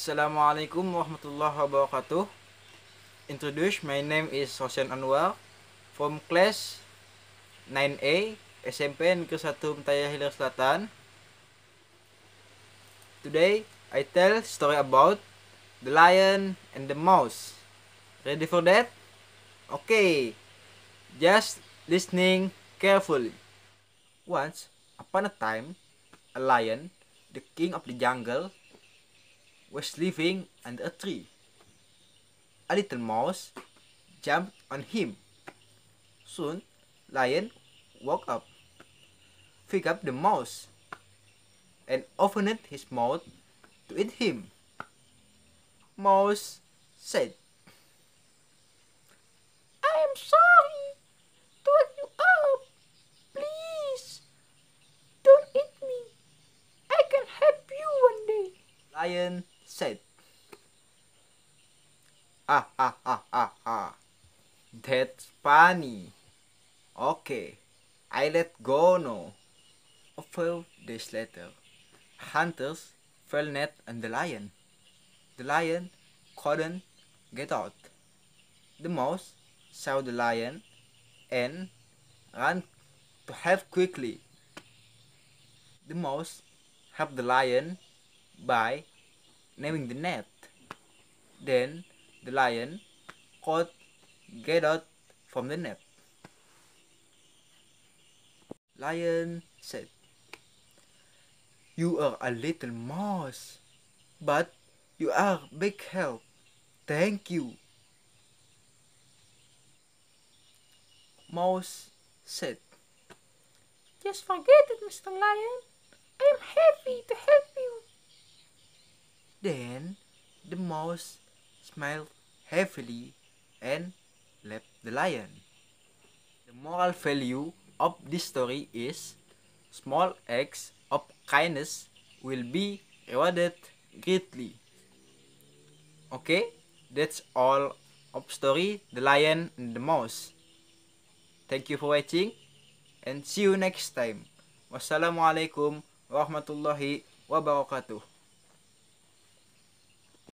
Assalamualaikum warahmatullahi wabarakatuh. Introduce, my name is Hossein Anwar from class 9A SMP Negeri 1 Mentaya Hilir Selatan. Today, I tell story about the lion and the mouse. Ready for that? Okay. Just listening carefully. Once upon a time, a lion, the king of the jungle, was living under a tree. A little mouse jumped on him. Soon, lion woke up, picked up the mouse, and opened his mouth to eat him. Mouse said, I am sorry to wake you up. Please, don't eat me. I can help you one day. Lion said. Ah, ah, ah, ah, ah. That's funny. Okay, I let go now. A few days later, hunters fell net on the lion. The lion couldn't get out. The mouse saw the lion and ran to help quickly. The mouse helped the lion by naming the net. Then the lion caught get out from the net. Lion said, You are a little mouse, but you are big help. Thank you. Mouse said, Just forget it, Mr. Lion. I am happy to help you. Then the mouse smiled heavily and left the lion. The moral value of this story is small acts of kindness will be rewarded greatly. Okay, that's all of story The Lion and the Mouse. Thank you for watching and see you next time. Wassalamualaikum warahmatullahi wabarakatuh.